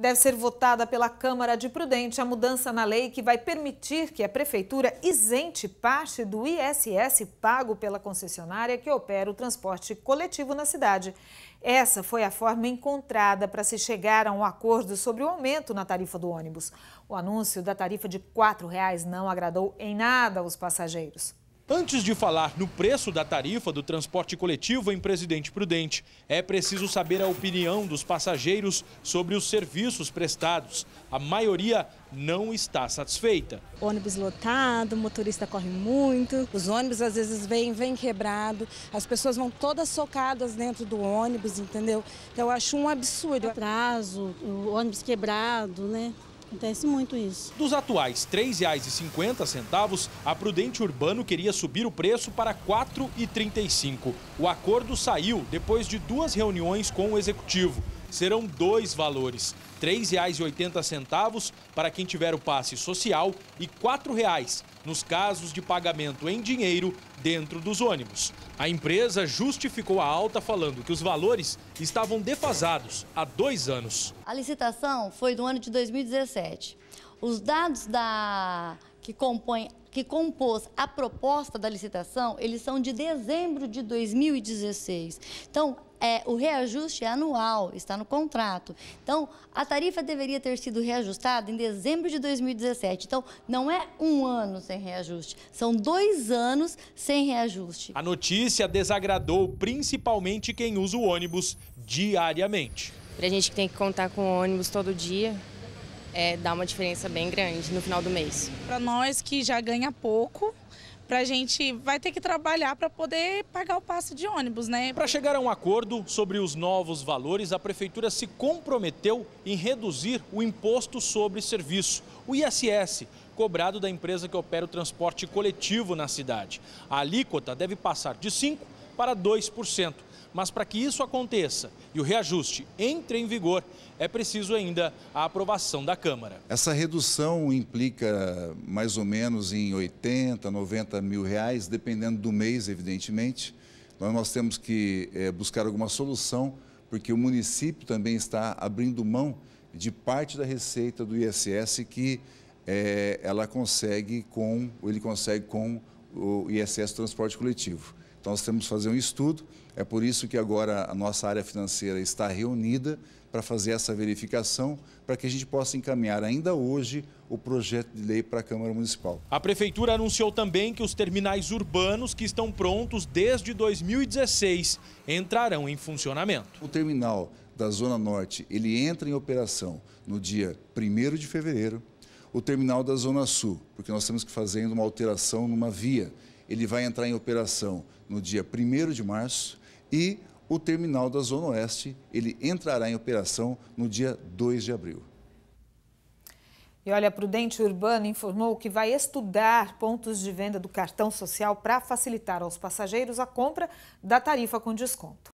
Deve ser votada pela Câmara de Prudente a mudança na lei que vai permitir que a Prefeitura isente parte do ISS pago pela concessionária que opera o transporte coletivo na cidade. Essa foi a forma encontrada para se chegar a um acordo sobre o aumento na tarifa do ônibus. O anúncio da tarifa de R$ 4,00 não agradou em nada os passageiros. Antes de falar no preço da tarifa do transporte coletivo em Presidente Prudente, é preciso saber a opinião dos passageiros sobre os serviços prestados. A maioria não está satisfeita. Ônibus lotado, motorista corre muito, os ônibus às vezes vêm, vêm quebrado, as pessoas vão todas socadas dentro do ônibus, entendeu? Então eu acho um absurdo. Atraso, o ônibus quebrado, né? Acontece muito isso. Dos atuais R$ 3,50, a Prudente Urbano queria subir o preço para R$ 4,35. O acordo saiu depois de duas reuniões com o executivo serão dois valores: R$ 3,80 para quem tiver o passe social e R$ 4,00 nos casos de pagamento em dinheiro dentro dos ônibus. A empresa justificou a alta falando que os valores estavam defasados há dois anos. A licitação foi do ano de 2017. Os dados da que compõem que compôs a proposta da licitação, eles são de dezembro de 2016. Então, é, o reajuste é anual, está no contrato. Então, a tarifa deveria ter sido reajustada em dezembro de 2017. Então, não é um ano sem reajuste, são dois anos sem reajuste. A notícia desagradou principalmente quem usa o ônibus diariamente. Para a gente que tem que contar com o ônibus todo dia, é, dá uma diferença bem grande no final do mês. Para nós que já ganha pouco, para a gente vai ter que trabalhar para poder pagar o passe de ônibus, né? Para chegar a um acordo sobre os novos valores, a prefeitura se comprometeu em reduzir o imposto sobre serviço, o ISS, cobrado da empresa que opera o transporte coletivo na cidade. A alíquota deve passar de 5 para 2%. Mas para que isso aconteça e o reajuste entre em vigor, é preciso ainda a aprovação da Câmara. Essa redução implica mais ou menos em 80, 90 mil reais, dependendo do mês, evidentemente. nós temos que é, buscar alguma solução, porque o município também está abrindo mão de parte da receita do ISS que é, ela consegue com, ele consegue com o ISS Transporte Coletivo. Então nós temos que fazer um estudo, é por isso que agora a nossa área financeira está reunida para fazer essa verificação, para que a gente possa encaminhar ainda hoje o projeto de lei para a Câmara Municipal. A Prefeitura anunciou também que os terminais urbanos que estão prontos desde 2016 entrarão em funcionamento. O terminal da Zona Norte, ele entra em operação no dia 1 de fevereiro. O terminal da Zona Sul, porque nós temos que fazer uma alteração numa via, ele vai entrar em operação no dia 1 de março e o terminal da Zona Oeste, ele entrará em operação no dia 2 de abril. E olha, a Prudente Urbano informou que vai estudar pontos de venda do cartão social para facilitar aos passageiros a compra da tarifa com desconto.